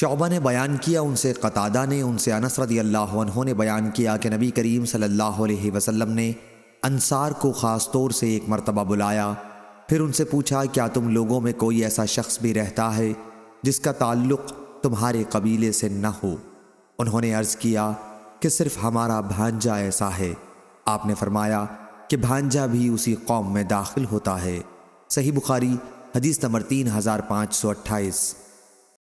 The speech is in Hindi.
शोबा ने बयान किया उनसे कतादा ने उनसे अनस रदी अल्लाह उन्होंने बयान किया कि नबी करीम सल्लल्लाहु अलैहि वसल्लम ने अंसार को ख़ास तौर से एक मरतबा बुलाया फिर उनसे पूछा क्या तुम लोगों में कोई ऐसा शख्स भी रहता है जिसका ताल्लुक़ तुम्हारे कबीले से न हो उन्होंने अर्ज़ किया कि सिर्फ हमारा भांजा ऐसा है आपने फरमाया कि भांजा भी उसी कौम में दाखिल होता है सही बुखारी हदीस नंबर तीन हज़ार पाँच सौ अट्ठाईस